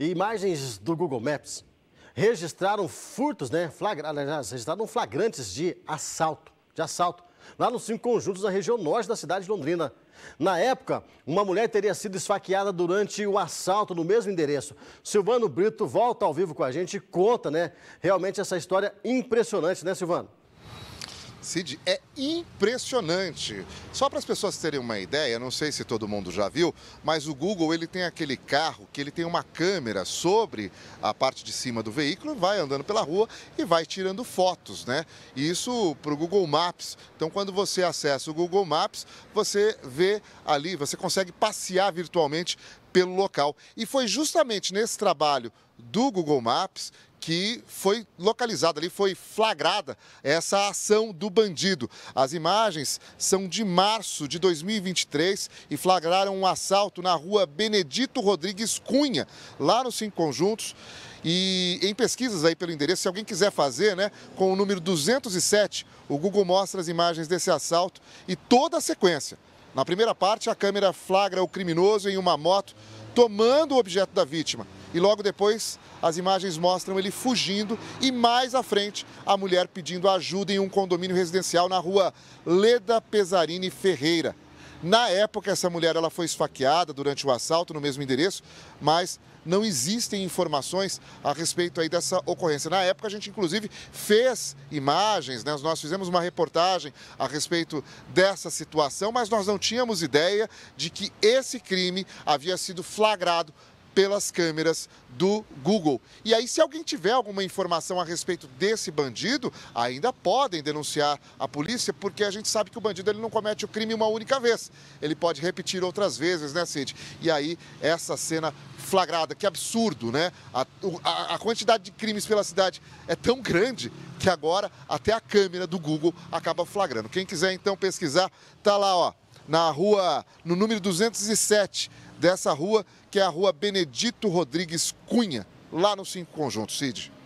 e imagens do Google Maps registraram furtos, né? registraram flagrantes de assalto, de assalto, lá nos cinco conjuntos da região norte da cidade de Londrina. Na época, uma mulher teria sido esfaqueada durante o assalto no mesmo endereço. Silvano Brito volta ao vivo com a gente e conta, né? Realmente essa história impressionante, né, Silvano? Cid é impressionante. Só para as pessoas terem uma ideia, não sei se todo mundo já viu, mas o Google ele tem aquele carro que ele tem uma câmera sobre a parte de cima do veículo, vai andando pela rua e vai tirando fotos, né? E isso para o Google Maps. Então, quando você acessa o Google Maps, você vê ali, você consegue passear virtualmente pelo local. E foi justamente nesse trabalho do Google Maps que foi localizada ali, foi flagrada essa ação do bandido. As imagens são de março de 2023 e flagraram um assalto na rua Benedito Rodrigues Cunha, lá nos Cinco Conjuntos. E em pesquisas aí pelo endereço, se alguém quiser fazer, né, com o número 207, o Google mostra as imagens desse assalto e toda a sequência. Na primeira parte, a câmera flagra o criminoso em uma moto tomando o objeto da vítima e logo depois as imagens mostram ele fugindo e mais à frente a mulher pedindo ajuda em um condomínio residencial na rua Leda Pesarini Ferreira. Na época, essa mulher ela foi esfaqueada durante o assalto no mesmo endereço, mas não existem informações a respeito aí dessa ocorrência. Na época, a gente inclusive fez imagens, né? nós fizemos uma reportagem a respeito dessa situação, mas nós não tínhamos ideia de que esse crime havia sido flagrado pelas câmeras do Google. E aí, se alguém tiver alguma informação a respeito desse bandido, ainda podem denunciar a polícia, porque a gente sabe que o bandido ele não comete o crime uma única vez. Ele pode repetir outras vezes, né, Cid? E aí, essa cena flagrada, que absurdo, né? A, a, a quantidade de crimes pela cidade é tão grande que agora até a câmera do Google acaba flagrando. Quem quiser, então, pesquisar, tá lá, ó, na rua, no número 207 dessa rua, que é a rua Benedito Rodrigues Cunha, lá no Cinco Conjunto, Cid.